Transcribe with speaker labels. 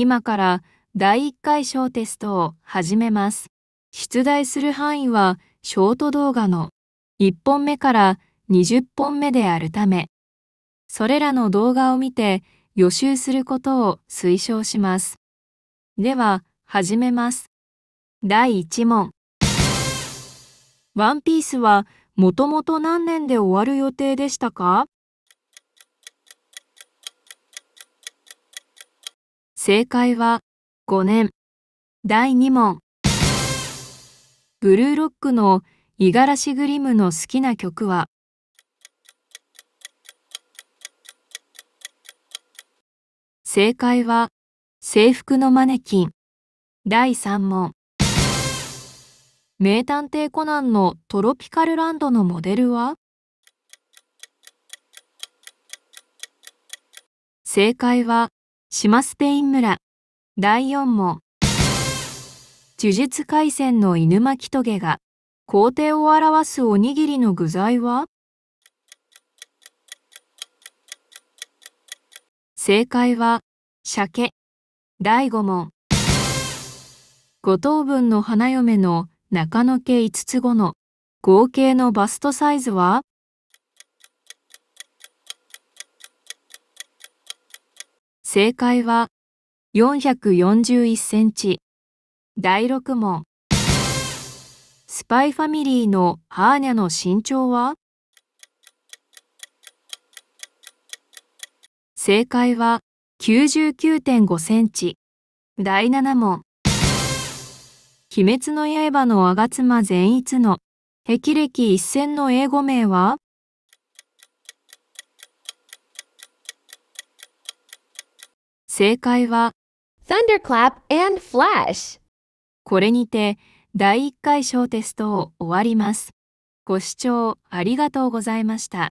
Speaker 1: 今から第1回小テストを始めます。出題する範囲はショート動画の1本目から20本目であるため、それらの動画を見て予習することを推奨します。では、始めます。第1問。ワンピースはもともと何年で終わる予定でしたか正解は5年。第2問。ブルーロックの五十嵐グリムの好きな曲は正解は制服のマネキン。第3問。名探偵コナンのトロピカルランドのモデルは正解は島スペイン村第4問呪術廻戦の犬巻棘が皇帝を表すおにぎりの具材は正解は鮭第5問五等分の花嫁の中野家5つ子の合計のバストサイズは正解は441センチ。第6問。スパイファミリーのハーニャの身長は正解は99.5センチ。第7問。鬼滅の刃の我妻善逸の、霹靂一戦の英語名は正解は Thunderclap and Flash これにて第1回小テストを終わります。ご視聴ありがとうございました。